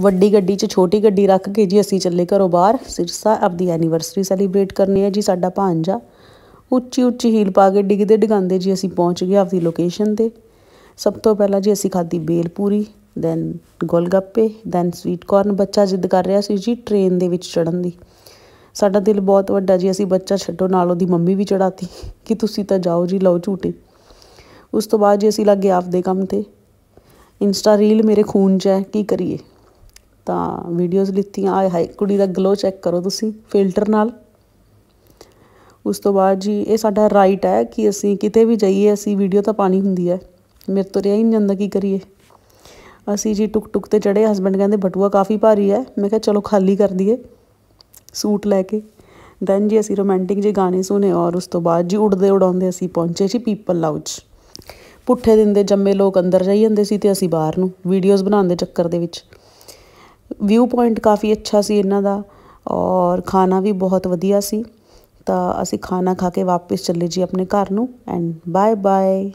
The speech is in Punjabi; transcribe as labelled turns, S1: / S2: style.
S1: ਵੱਡੀ ਗੱਡੀ 'ਚ ਛੋਟੀ ਗੱਡੀ ਰੱਖ ਕੇ ਜੀ ਅਸੀਂ ਚੱਲੇ ਘਰੋਂ ਬਾਹਰ ਸਿਰਸਾ ਆਪਦੀ ਐਨੀਵਰਸਰੀ ਸੈਲੀਬ੍ਰੇਟ ਕਰਨੀ ਹੈ ਜੀ ਸਾਡਾ ਭਾਂਜਾ ਉੱਚੀ ਉੱਚੀ ਹੀਲ ਪਾ ਕੇ ਡਿੱਗਦੇ ਡਿਗਾਂਦੇ ਜੀ ਅਸੀਂ ਪਹੁੰਚ ਗਏ ਆਪਦੀ ਲੋਕੇਸ਼ਨ ਤੇ ਸਭ ਤੋਂ ਪਹਿਲਾਂ ਜੀ ਅਸੀਂ ਖਾਧੀ bhel puri then golgappe then sweet corn ਬੱਚਾ ਜਿੱਦ ਕਰ ਰਿਹਾ ਸੀ ਜੀ ਟ੍ਰੇਨ ਦੇ ਵਿੱਚ ਚੜਨ ਦੀ ਸਾਡਾ ਦਿਲ ਬਹੁਤ ਵੱਡਾ ਜੀ ਅਸੀਂ ਬੱਚਾ ਛੱਡੋ ਨਾਲ ਉਹਦੀ ਮੰਮੀ ਵੀ ਚੜਾਤੀ ਕਿ ਤੁਸੀਂ ਤਾਂ ਜਾਓ ਜੀ ਲਓ ਝੂਟੇ ਉਸ ਤੋਂ ਬਾਅਦ ਜੀ ਅਸੀਂ ਲੱਗੇ ਆਪਦੇ ਕੰਮ ਤੇ ਇੰਸਟਾ ਰੀਲ ਮੇਰੇ ਖੂਨ 'ਚ ਹੈ ਕੀ ਕਰੀਏ ਤਾਂ ਵੀਡੀਓਜ਼ ਲਿੱਤੀਆਂ ਆਏ ਹਾਈ ਕੁੜੀ ਦਾ ਗਲੋ ਚੈੱਕ ਕਰੋ ਤੁਸੀਂ ਫਿਲਟਰ ਨਾਲ ਉਸ ਤੋਂ ਬਾਅਦ ਜੀ ਇਹ ਸਾਡਾ ਰਾਈਟ ਹੈ ਕਿ ਅਸੀਂ ਕਿਤੇ ਵੀ ਜਾਈਏ ਅਸੀਂ ਵੀਡੀਓ ਤਾਂ ਪਾਣੀ ਹੁੰਦੀ ਹੈ ਮੇਰੇ ਤੋਂ ਰਿਆ ਹੀ ਨਹੀਂ ਜਾਂਦਾ ਕੀ ਕਰੀਏ ਅਸੀਂ ਜੀ ਟੁਕ ਟੁਕ ਤੇ ਚੜੇ ਹਸਬੰਡ ਕਹਿੰਦੇ ਬਟੂਆ ਕਾਫੀ ਭਾਰੀ ਹੈ ਮੈਂ ਕਿਹਾ ਚਲੋ ਖਾਲੀ ਕਰ ਦਈਏ ਸੂਟ ਲੈ ਕੇ ਦੈਨ ਜੀ ਅਸੀਂ ਰੋਮਾਂਟਿਕ ਜੇ ਗਾਣੇ ਸੁਨੇ ਔਰ ਉਸ ਤੋਂ ਬਾਅਦ ਜੀ ਉੜਦੇ ਉਡਾਉਂਦੇ ਅਸੀਂ ਪਹੁੰਚੇ ਸੀ ਪੀਪਲ ਲਾਉਂਜ ਪੁੱਠੇ ਦਿਨ ਦੇ ਜੰਮੇ ਲੋਕ ਅੰਦਰ ਜਾਈ ਜਾਂਦੇ ਸੀ ਤੇ ਅਸੀਂ ਬਾਹਰ ਨੂੰ ਵੀਡੀਓਜ਼ ਬਣਾਉਣ ਦੇ ਚੱਕਰ ਦੇ ਵਿੱਚ ਵਿਊ ਪੁਆਇੰਟ ਕਾਫੀ ਅੱਛਾ ਸੀ ਇਹਨਾਂ ਦਾ ਔਰ ਖਾਣਾ ਵੀ ਬਹੁਤ ਵਧੀਆ ਸੀ ਤਾਂ ਅਸੀਂ ਖਾਣਾ ਖਾ ਕੇ ਵਾਪਸ ਚੱਲੇ ਜੀ ਆਪਣੇ ਘਰ ਨੂੰ ਐਂਡ ਬਾਏ ਬਾਏ